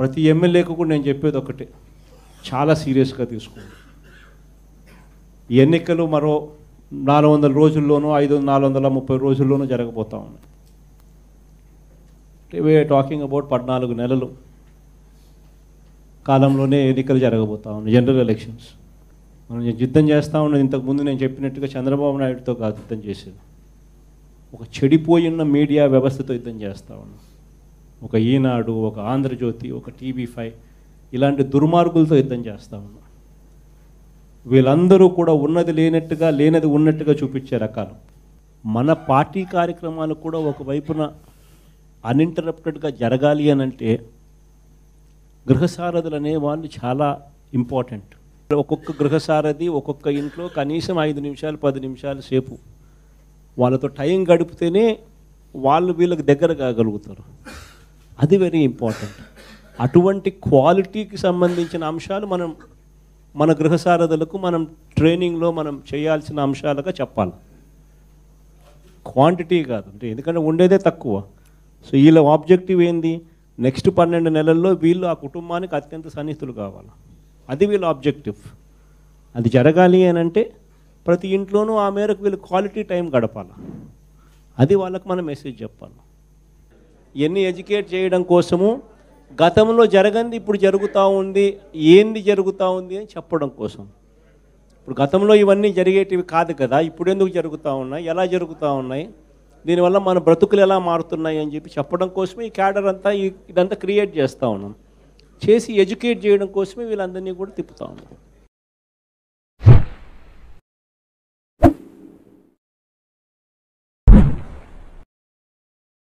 ప్రతి ఎమ్మెల్యేకు కూడా నేను చెప్పేది ఒకటే చాలా సీరియస్గా తీసుకోండి ఎన్నికలు మరో నాలుగు వందల రోజుల్లోనూ ఐదు నాలుగు వందల ముప్పై రోజుల్లోనూ జరగబోతూ ఉన్నాయి వే టాకింగ్ అబౌట్ పద్నాలుగు నెలలు కాలంలోనే ఎన్నికలు జరగబోతూ ఉన్నాయి జనరల్ ఎలక్షన్స్ మనం యుద్ధం చేస్తూ ఉన్నది ఇంతకుముందు నేను చెప్పినట్టుగా చంద్రబాబు నాయుడుతో కాదు యుద్ధం చేసేది ఒక చెడిపోయిన మీడియా వ్యవస్థతో యుద్ధం చేస్తూ ఉన్నాం ఒక ఈనాడు ఒక ఆంధ్రజ్యోతి ఒక టీవీ ఫైవ్ ఇలాంటి దుర్మార్గులతో యుద్ధం చేస్తూ ఉన్నాం వీళ్ళందరూ కూడా ఉన్నది లేనట్టుగా లేనది ఉన్నట్టుగా చూపించే రకాలు మన పార్టీ కార్యక్రమాలు కూడా ఒకవైపున అన్ఇంటరప్టెడ్గా జరగాలి అని అంటే గృహసారథులు అనేవాళ్ళు చాలా ఇంపార్టెంట్ ఒక్కొక్క గృహసారథి ఒక్కొక్క ఇంట్లో కనీసం ఐదు నిమిషాలు పది నిమిషాలు సేపు వాళ్ళతో టైం గడిపితేనే వాళ్ళు వీళ్ళకి దగ్గర కాగలుగుతారు అది వెరీ ఇంపార్టెంట్ అటువంటి క్వాలిటీకి సంబంధించిన అంశాలు మనం మన గృహసారథులకు మనం ట్రైనింగ్లో మనం చేయాల్సిన అంశాలుగా చెప్పాలి క్వాంటిటీ కాదు అంటే ఎందుకంటే ఉండేదే తక్కువ సో వీళ్ళ ఆబ్జెక్టివ్ ఏంది నెక్స్ట్ పన్నెండు నెలల్లో వీళ్ళు ఆ కుటుంబానికి అత్యంత సన్నిహితులు కావాలి అది వీళ్ళ ఆబ్జెక్టివ్ అది జరగాలి అని అంటే ప్రతి ఇంట్లోనూ ఆ మేరకు వీళ్ళు క్వాలిటీ టైం గడపాలి అది వాళ్ళకు మనం మెసేజ్ చెప్పాలి ఎన్ని ఎడ్యుకేట్ చేయడం కోసము గతంలో జరగంది ఇప్పుడు జరుగుతూ ఉంది ఏంది జరుగుతూ ఉంది అని చెప్పడం కోసం ఇప్పుడు గతంలో ఇవన్నీ జరిగేటివి కాదు కదా ఇప్పుడు ఎందుకు జరుగుతూ ఉన్నాయి ఎలా జరుగుతూ ఉన్నాయి దీనివల్ల మన బ్రతుకులు ఎలా మారుతున్నాయి అని చెప్పి చెప్పడం కోసమే ఈ క్యాడర్ అంతా ఇదంతా క్రియేట్ చేస్తూ ఉన్నాం చేసి ఎడ్యుకేట్ చేయడం కోసమే వీళ్ళందరినీ కూడా తిప్పుతూ ఉన్నాం